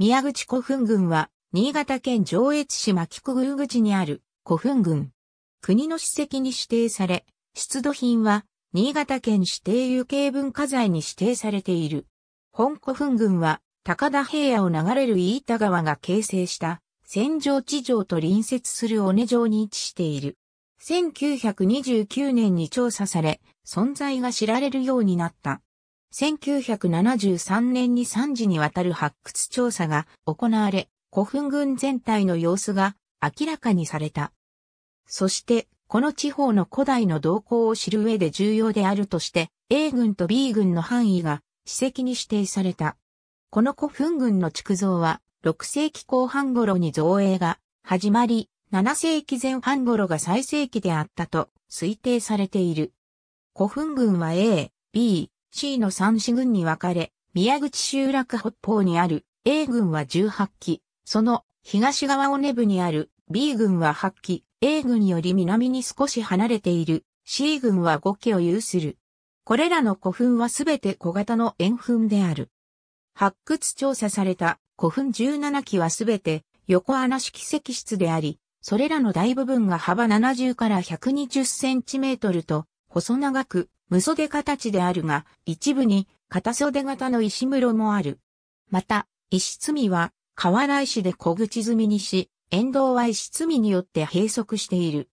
宮口古墳群は、新潟県上越市牧久宮口にある古墳群。国の史跡に指定され、出土品は、新潟県指定有形文化財に指定されている。本古墳群は、高田平野を流れる飯田川が形成した、戦場地上と隣接する尾根城に位置している。1929年に調査され、存在が知られるようになった。1973年に3時にわたる発掘調査が行われ、古墳群全体の様子が明らかにされた。そして、この地方の古代の動向を知る上で重要であるとして、A 群と B 群の範囲が史跡に指定された。この古墳群の築造は、6世紀後半頃に造営が始まり、7世紀前半頃が最盛期であったと推定されている。古墳群は A、B、C の三市軍に分かれ、宮口集落北方にある A 軍は18機、その東側を根部にある B 軍は8機、A 軍より南に少し離れている C 軍は5機を有する。これらの古墳はすべて小型の円墳である。発掘調査された古墳17基はすべて横穴式石室であり、それらの大部分が幅70から120センチメートルと細長く無袖形であるが、一部に片袖型の石室もある。また、石積みは河原石で小口積みにし、沿道は石積みによって閉塞している。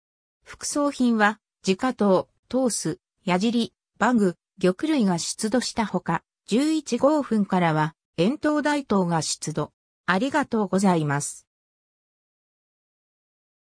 副葬品は、自家刀、トース、矢尻、バグ、玉類が出土したほか、11号分からは、円筒大刀が出土。ありがとうございます。